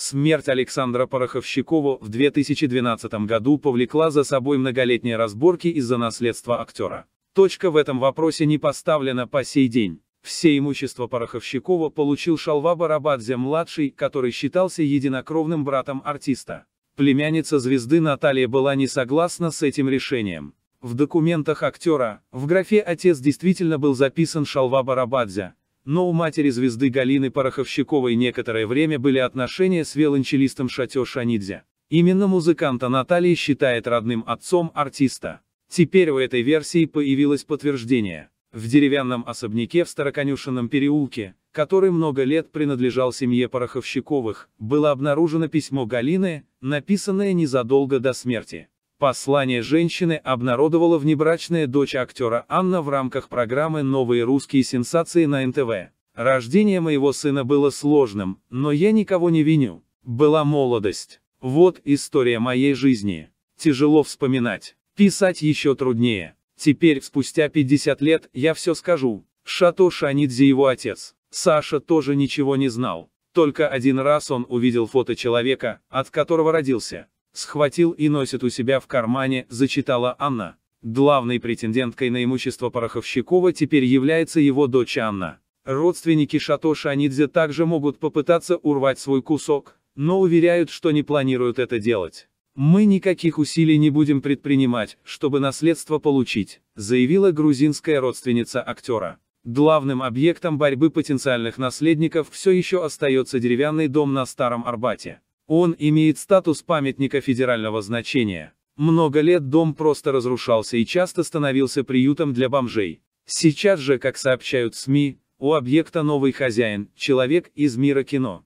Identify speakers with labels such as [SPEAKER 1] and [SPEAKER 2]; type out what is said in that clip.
[SPEAKER 1] Смерть Александра Пороховщикова в 2012 году повлекла за собой многолетние разборки из-за наследства актера. Точка в этом вопросе не поставлена по сей день. Все имущество Пороховщикова получил Шалва Барабадзе-младший, который считался единокровным братом артиста. Племянница звезды Наталья была не согласна с этим решением. В документах актера, в графе «Отец» действительно был записан Шалва Барабадзе, но у матери звезды Галины Пороховщиковой некоторое время были отношения с виолончелистом Шатё Шанидзе. Именно музыканта Наталья считает родным отцом артиста. Теперь у этой версии появилось подтверждение. В деревянном особняке в Староконюшенном переулке, который много лет принадлежал семье Пороховщиковых, было обнаружено письмо Галины, написанное незадолго до смерти. Послание женщины обнародовала внебрачная дочь актера Анна в рамках программы «Новые русские сенсации» на НТВ. Рождение моего сына было сложным, но я никого не виню. Была молодость. Вот история моей жизни. Тяжело вспоминать. Писать еще труднее. Теперь, спустя 50 лет, я все скажу. Шато Шанидзе его отец. Саша тоже ничего не знал. Только один раз он увидел фото человека, от которого родился. Схватил и носит у себя в кармане, зачитала Анна. Главной претенденткой на имущество Пороховщикова теперь является его дочь Анна. Родственники Шато Шанидзе также могут попытаться урвать свой кусок, но уверяют, что не планируют это делать. «Мы никаких усилий не будем предпринимать, чтобы наследство получить», заявила грузинская родственница актера. Главным объектом борьбы потенциальных наследников все еще остается деревянный дом на Старом Арбате. Он имеет статус памятника федерального значения. Много лет дом просто разрушался и часто становился приютом для бомжей. Сейчас же, как сообщают СМИ, у объекта новый хозяин, человек из мира кино.